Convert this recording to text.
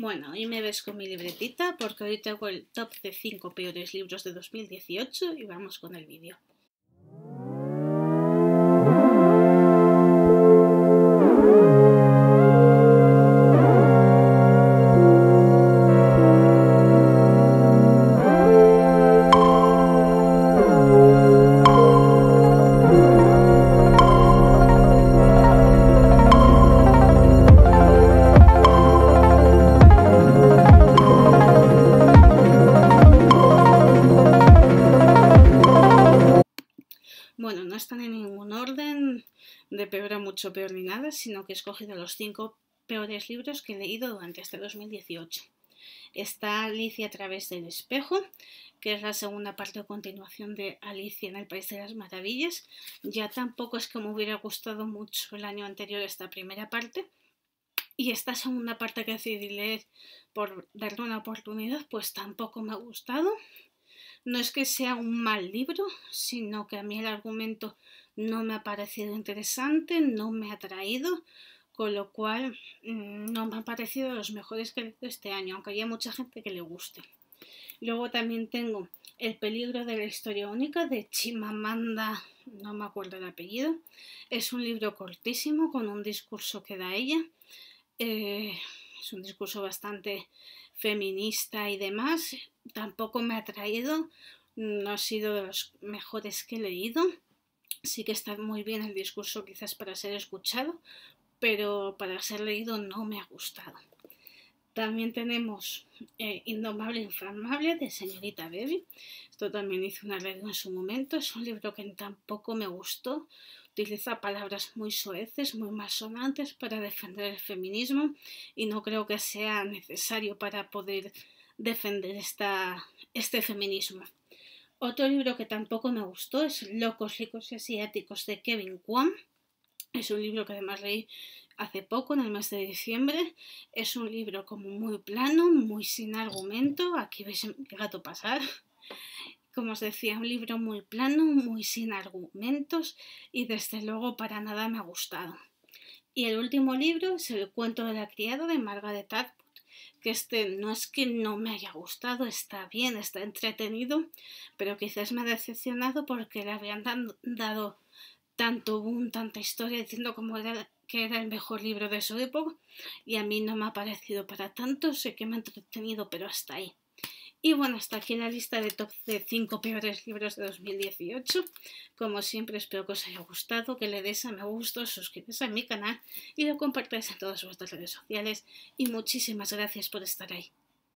Bueno, y me ves con mi libretita porque hoy tengo el top de 5 peores libros de 2018 y vamos con el vídeo. están en ningún orden de peor a mucho peor ni nada, sino que he escogido los cinco peores libros que he leído durante este 2018. Está Alicia a través del espejo, que es la segunda parte o continuación de Alicia en el País de las Maravillas. Ya tampoco es que me hubiera gustado mucho el año anterior esta primera parte. Y esta segunda parte que decidí leer por darle una oportunidad, pues tampoco me ha gustado. No es que sea un mal libro, sino que a mí el argumento no me ha parecido interesante, no me ha traído, con lo cual mm, no me ha parecido los mejores que he leído este año, aunque haya mucha gente que le guste. Luego también tengo El peligro de la historia única de Chimamanda, no me acuerdo el apellido. Es un libro cortísimo con un discurso que da ella. Eh, es un discurso bastante feminista y demás, tampoco me ha traído, mm, no ha sido de los mejores que he leído. Sí que está muy bien el discurso quizás para ser escuchado, pero para ser leído no me ha gustado. También tenemos eh, Indomable Inflamable de Señorita Baby, Esto también hice una regla en su momento. Es un libro que tampoco me gustó. Utiliza palabras muy soeces, muy masonantes para defender el feminismo y no creo que sea necesario para poder defender esta, este feminismo. Otro libro que tampoco me gustó es Locos, Ricos y Asiáticos de Kevin Kwan. Es un libro que además leí hace poco, en el mes de diciembre. Es un libro como muy plano, muy sin argumento. Aquí veis el gato pasar. Como os decía, un libro muy plano, muy sin argumentos y desde luego para nada me ha gustado. Y el último libro es El cuento de la criada de Margaret Atwood, que este no es que no me haya gustado, está bien, está entretenido, pero quizás me ha decepcionado porque le habían dado tanto boom, tanta historia diciendo como era, que era el mejor libro de su época y a mí no me ha parecido para tanto, sé que me ha entretenido, pero hasta ahí. Y bueno, hasta aquí la lista de top de 5 peores libros de 2018. Como siempre, espero que os haya gustado, que le des a me gusta, suscribáis a mi canal y lo compartáis en todas vuestras redes sociales. Y muchísimas gracias por estar ahí.